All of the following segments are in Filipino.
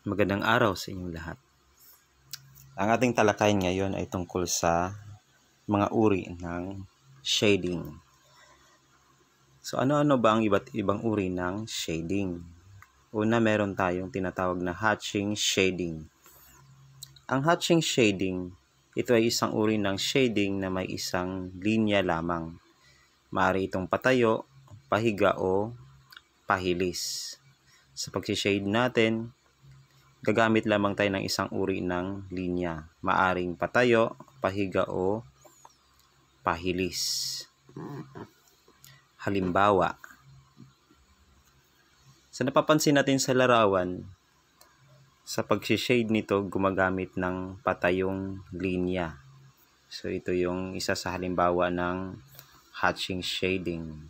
Magandang araw sa inyong lahat. Ang ating talakay ngayon ay tungkol sa mga uri ng shading. So ano-ano ba ang iba't ibang uri ng shading? Una, meron tayong tinatawag na hatching shading. Ang hatching shading, ito ay isang uri ng shading na may isang linya lamang. Maaari itong patayo, pahiga o pahilis. Sa pag-shade natin, gagamit lamang tayo ng isang uri ng linya. Maaring patayo, pahiga o pahilis. Halimbawa, sa napapansin natin sa larawan, sa pag-shade nito, gumagamit ng patayong linya. So, ito yung isa sa halimbawa ng hatching shading.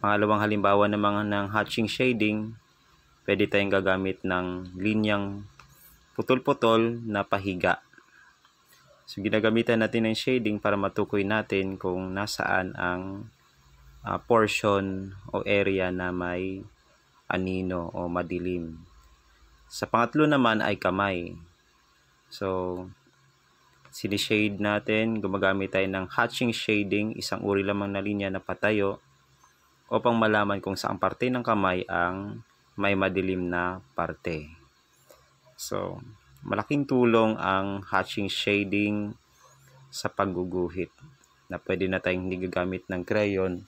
Pangalawang halimbawa naman ng hatching shading pwede tayong gagamit ng linyang putol-putol na pahiga. So, ginagamitan natin ng shading para matukoy natin kung nasaan ang uh, portion o area na may anino o madilim. Sa pangatlo naman ay kamay. So, sinishade natin, gumagamit tayo ng hatching shading, isang uri lamang na linya na patayo upang malaman kung saang parte ng kamay ang may madilim na parte. So, malaking tulong ang hatching shading sa pagguguhit na pwede na tayong hindi gagamit ng crayon,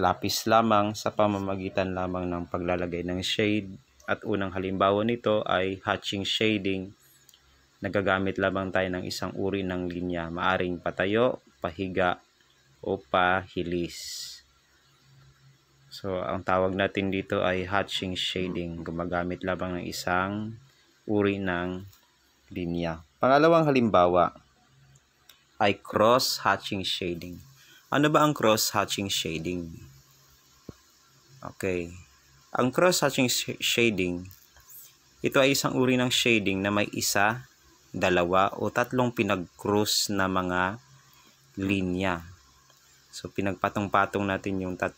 lapis lamang sa pamamagitan lamang ng paglalagay ng shade at unang halimbawa nito ay hatching shading nagagamit lamang tayo ng isang uri ng linya maaring patayo, pahiga o pahilis. So, ang tawag natin dito ay hatching shading. Gumagamit lamang ng isang uri ng linya. Pangalawang halimbawa ay cross-hatching shading. Ano ba ang cross-hatching shading? Okay. Ang cross-hatching sh shading, ito ay isang uri ng shading na may isa, dalawa, o tatlong pinag-cross na mga linya. So, pinagpatong-patong natin yung tat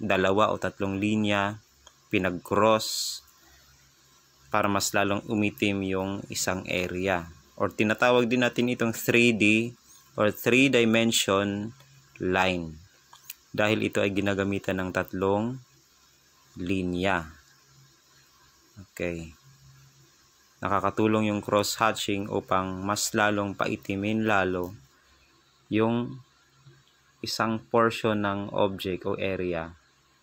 dalawa o tatlong linya, pinag-cross para mas lalong umitim yung isang area. Or tinatawag din natin itong 3D or 3-dimension line dahil ito ay ginagamitan ng tatlong linya. Okay. Nakakatulong yung cross-hatching upang mas lalong paitimin lalo yung isang portion ng object o area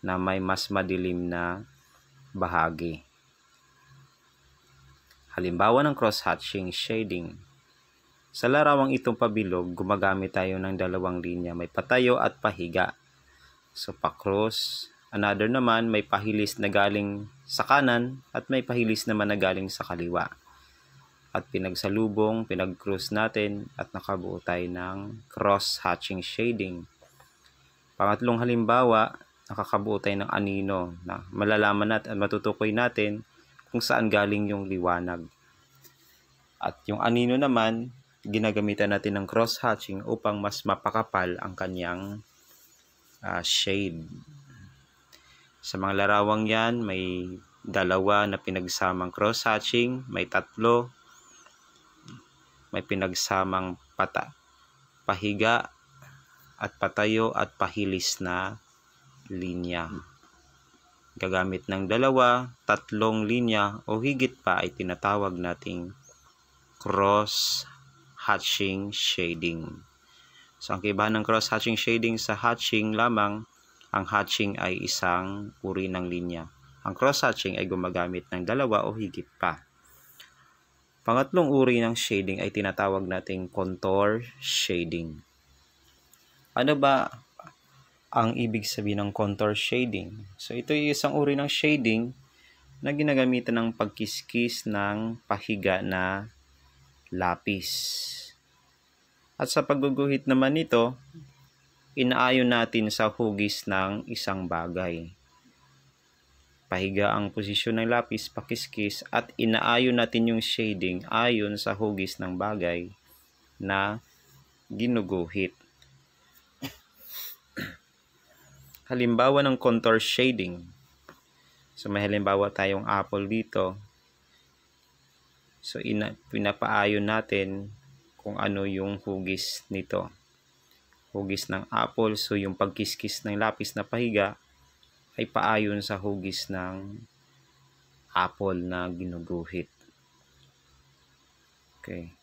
na may mas madilim na bahagi. Halimbawa ng cross-hatching shading. Sa larawang itong pabilog, gumagamit tayo ng dalawang linya. May patayo at pahiga. So, pa-cross. Another naman, may pahilis na galing sa kanan at may pahilis naman na galing sa kaliwa. At pinagsalubong, pinag-cross natin at nakabuo tayo ng cross-hatching shading. Pangatlong halimbawa, nakakabutay ng anino na malalaman natin at matutukoy natin kung saan galing yung liwanag. At yung anino naman, ginagamitan natin ng cross-hatching upang mas mapakapal ang kanyang uh, shade. Sa mga larawang yan, may dalawa na pinagsamang cross-hatching, may tatlo, may pinagsamang pata, pahiga, at patayo at pahilis na linya. Gagamit ng dalawa, tatlong linya o higit pa ay tinatawag nating cross-hatching shading. So, ang kaibahan ng cross-hatching shading sa hatching lamang, ang hatching ay isang uri ng linya. Ang cross-hatching ay gumagamit ng dalawa o higit pa. Pangatlong uri ng shading ay tinatawag nating contour shading. Ano ba ang ibig sabihin ng contour shading. So ito ay isang uri ng shading na ginagamitan ng pagkiskis ng pahiga na lapis. At sa pagguguhit naman nito, inaayon natin sa hugis ng isang bagay. Pahiga ang posisyon ng lapis, pakiskis, at inaayon natin yung shading ayon sa hugis ng bagay na ginuguhit. halimbawa ng contour shading. So may halimbawa tayong apple dito. So ina pinapaayon natin kung ano yung hugis nito. Hugis ng apple, so yung pagkiskis ng lapis na pahiga ay paayon sa hugis ng apple na ginuguhit. Okay.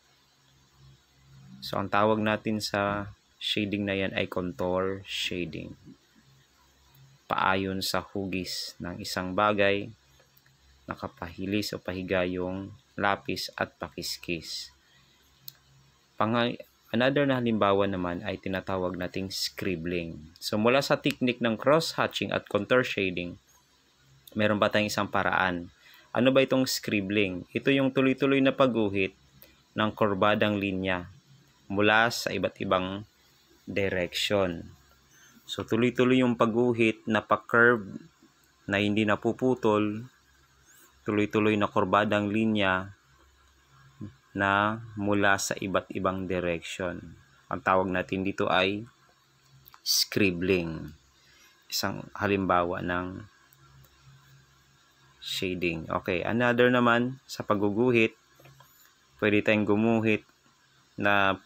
So ang tawag natin sa shading na yan ay contour shading paayon sa hugis ng isang bagay, nakapahilis o pahigayong lapis at pakiskis. Pang another na halimbawa naman ay tinatawag nating scribbling. So mula sa technique ng cross-hatching at contour shading, meron pa tayong isang paraan. Ano ba itong scribbling? Ito yung tuloy-tuloy na pagguhit ng kurbadang linya mula sa iba't ibang direction. So tuloy-tuloy yung pagguhit na pa-curve na hindi napuputol, tuloy-tuloy na kurbadang linya na mula sa iba't ibang direction. Ang tawag natin dito ay scribbling. Isang halimbawa ng shading. Okay, another naman sa pagguguhit, pwede tayong gumuhit na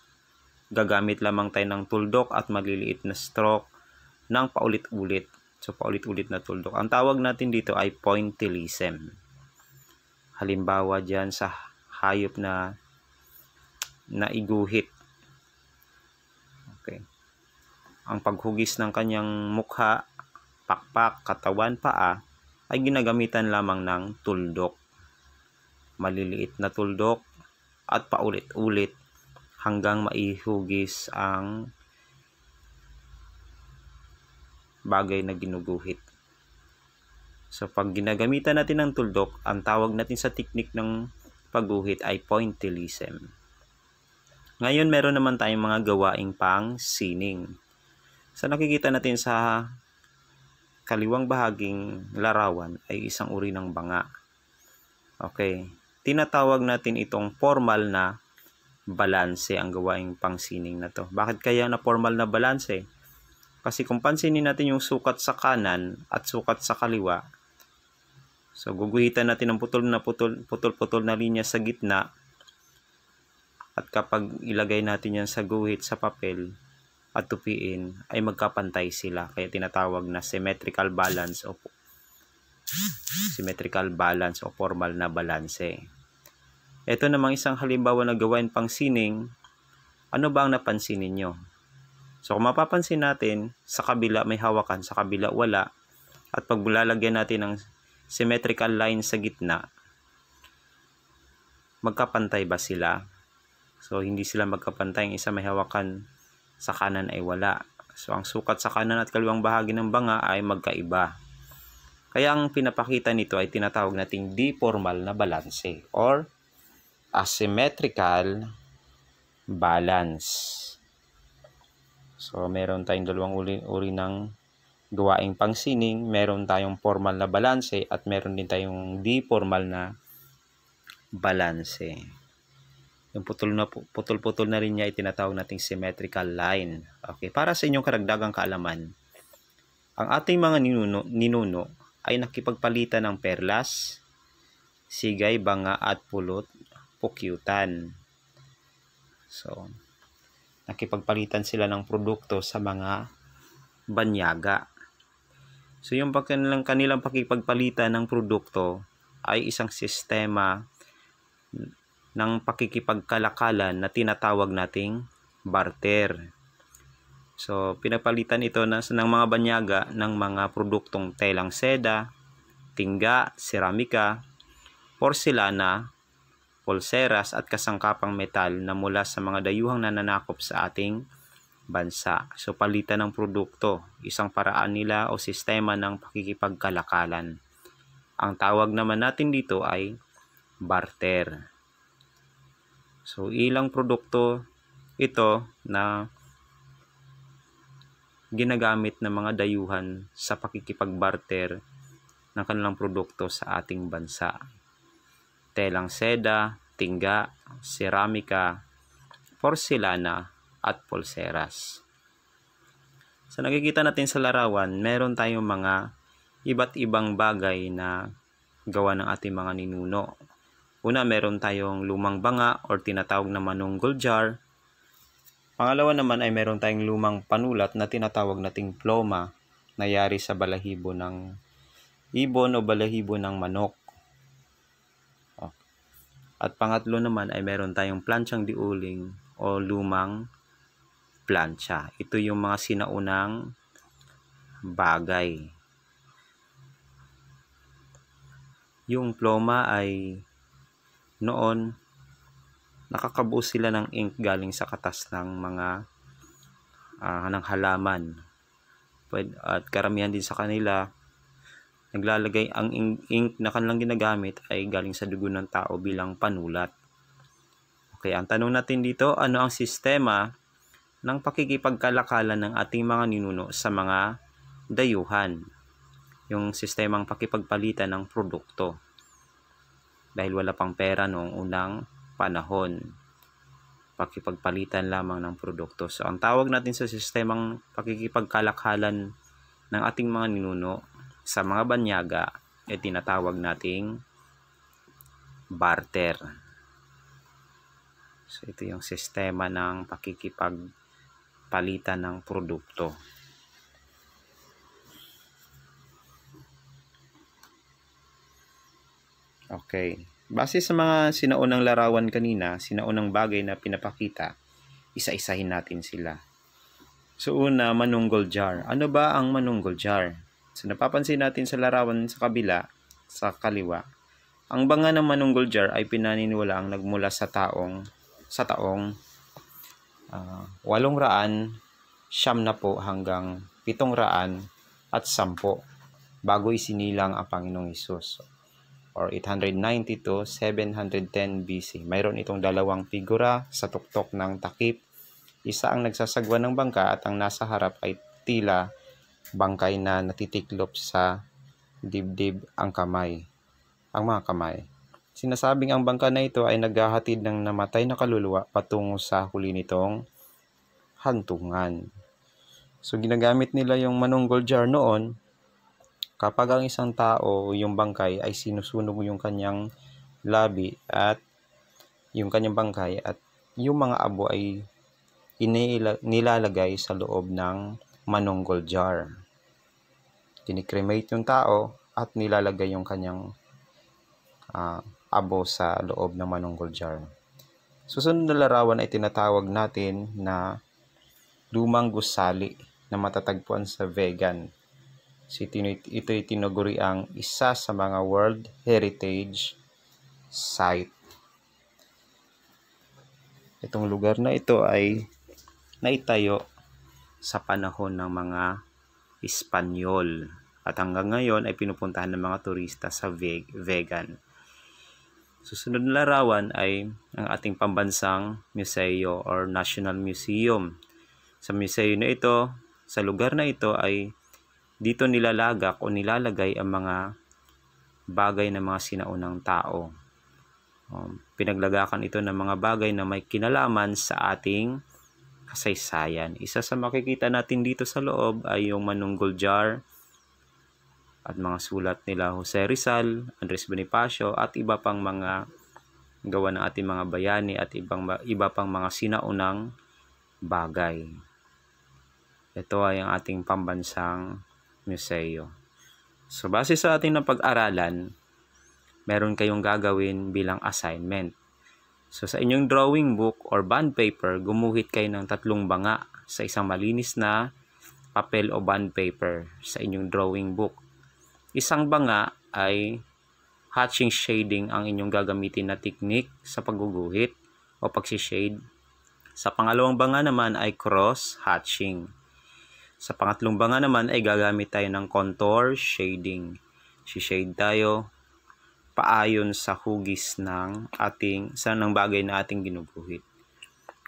gagamit lamang tayo ng tuldok at maliliit na stroke ng paulit-ulit. So, paulit-ulit na tuldok. Ang tawag natin dito ay pointillism. Halimbawa dyan sa hayop na naiguhit. Okay. Ang paghugis ng kanyang mukha, pakpak, katawan, paa ay ginagamitan lamang ng tuldok. Maliliit na tuldok at paulit-ulit hanggang maihugis ang bagay na ginuguhit. So pag ginagamitan natin ng tuldok, ang tawag natin sa teknik ng pagguhit ay pointillism. Ngayon meron naman tayong mga gawaing pang sining. Sa so, nakikita natin sa kaliwang bahaging larawan ay isang uri ng banga. Okay, tinatawag natin itong formal na balanse ang gawaing pangsining na to. Bakit kaya na formal na balanse? Kasi kung pansinin natin yung sukat sa kanan at sukat sa kaliwa, so guguhitan natin ng putol na putol, putol-putol na linya sa gitna at kapag ilagay natin yan sa guhit sa papel at tupiin ay magkapantay sila kaya tinatawag na symmetrical balance o symmetrical balance o formal na balanse. Ito namang isang halimbawa na gawain pang sining. Ano ba ang napansin ninyo? So kung mapapansin natin, sa kabila may hawakan, sa kabila wala. At pag lalagyan natin ng symmetrical line sa gitna, magkapantay ba sila? So hindi sila magkapantay, ang isa may hawakan sa kanan ay wala. So ang sukat sa kanan at kaliwang bahagi ng banga ay magkaiba. Kaya ang pinapakita nito ay tinatawag nating deformal na balance or asymmetrical balance. So, meron tayong dalawang uri, uri ng gawaing pangsining. Meron tayong formal na balanse at meron din tayong di-formal na balanse. Yung putol na putol-putol na rin niya ay tinatawag nating symmetrical line. Okay, para sa inyong karagdagang kaalaman, ang ating mga ninuno, ninuno ay nakipagpalitan ng perlas, sigay, banga at pulot, pukyutan. So, nakipagpalitan sila ng produkto sa mga banyaga. So yung kanilang, kanilang pakipagpalitan ng produkto ay isang sistema ng pakikipagkalakalan na tinatawag nating barter. So pinapalitan ito na, ng mga banyaga ng mga produktong telang seda, tingga, seramika, porselana, polseras at kasangkapang metal na mula sa mga dayuhang nananakop sa ating bansa. So palitan ng produkto, isang paraan nila o sistema ng pakikipagkalakalan. Ang tawag naman natin dito ay barter. So ilang produkto ito na ginagamit ng mga dayuhan sa pakikipagbarter ng kanilang produkto sa ating bansa telang seda, tingga, seramika, porcelana at pulseras. Sa nakikita natin sa larawan, meron tayong mga iba't ibang bagay na gawa ng ating mga ninuno. Una, meron tayong lumang banga or tinatawag na manunggol jar. Pangalawa naman ay meron tayong lumang panulat na tinatawag nating ploma na yari sa balahibo ng ibon o balahibo ng manok. At pangatlo naman ay meron tayong planchang diuling o lumang plancha. Ito yung mga sinaunang bagay. Yung ploma ay noon nakakabuo sila ng ink galing sa katas ng mga uh, ng halaman. At karamihan din sa kanila naglalagay ang ink na kanilang ginagamit ay galing sa dugo ng tao bilang panulat. Okay, ang tanong natin dito, ano ang sistema ng pakikipagkalakalan ng ating mga ninuno sa mga dayuhan? Yung sistemang pakipagpalitan ng produkto. Dahil wala pang pera noong unang panahon. Pakipagpalitan lamang ng produkto. So, ang tawag natin sa sistemang pakikipagkalakalan ng ating mga ninuno sa mga banyaga ay eh, tinatawag nating barter. So ito yung sistema ng pakikipagpalitan ng produkto. Okay. Base sa mga sinaunang larawan kanina, sinaunang bagay na pinapakita, isa-isahin natin sila. So una, manunggol jar. Ano ba ang manunggol jar? So napapansin natin sa larawan sa kabila, sa kaliwa, ang banga ng manunggol jar ay pinaniniwala ang nagmula sa taong sa taong uh, ah, 800 siyam na po hanggang pitong raan at sampo bago isinilang ang Panginoong Isus or 890 to 710 BC. Mayroon itong dalawang figura sa tuktok ng takip. Isa ang nagsasagwa ng bangka at ang nasa harap ay tila bangkay na natitiklop sa dibdib ang kamay, ang mga kamay. Sinasabing ang bangka na ito ay naghahatid ng namatay na kaluluwa patungo sa huli nitong hantungan. So ginagamit nila yung manunggol jar noon kapag ang isang tao yung bangkay ay sinusunog yung kanyang labi at yung kanyang bangkay at yung mga abo ay inilalagay sa loob ng manunggol jar. Kinikremate yung tao at nilalagay yung kanyang uh, abo sa loob ng manunggol jar. Susunod na larawan ay tinatawag natin na lumang gusali na matatagpuan sa Vegan. Si ito ay tinuguri ang isa sa mga World Heritage Site. Itong lugar na ito ay naitayo sa panahon ng mga Espanyol. At hanggang ngayon ay pinupuntahan ng mga turista sa vegan. Susunod na larawan ay ang ating pambansang museo or National Museum. Sa museo na ito, sa lugar na ito ay dito nilalagak o nilalagay ang mga bagay ng mga sinaunang tao. Um, pinaglagakan ito ng mga bagay na may kinalaman sa ating kasaysayan. Isa sa makikita natin dito sa loob ay yung manunggol jar at mga sulat nila Jose Rizal, Andres Bonifacio at iba pang mga gawa ng ating mga bayani at ibang iba pang mga sinaunang bagay. Ito ay ang ating pambansang museo. So base sa ating napag-aralan, meron kayong gagawin bilang assignment. So sa inyong drawing book or bond paper, gumuhit kayo ng tatlong banga sa isang malinis na papel o bond paper sa inyong drawing book. Isang banga ay hatching shading ang inyong gagamitin na technique sa pagguguhit o pagsishade. Sa pangalawang banga naman ay cross hatching. Sa pangatlong banga naman ay gagamit tayo ng contour shading. Si shade tayo paayon sa hugis ng ating sa ng bagay na ating ginuguhit.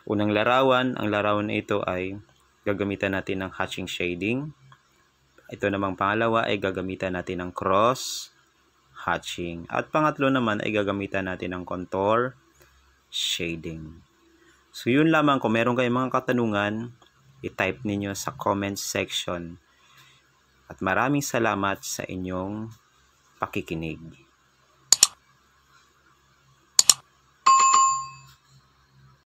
Unang larawan, ang larawan na ito ay gagamitan natin ng hatching shading. Ito namang pangalawa ay gagamitan natin ng cross hatching. At pangatlo naman ay gagamitan natin ng contour shading. So yun lamang kung meron kayong mga katanungan, i-type ninyo sa comment section. At maraming salamat sa inyong pakikinig.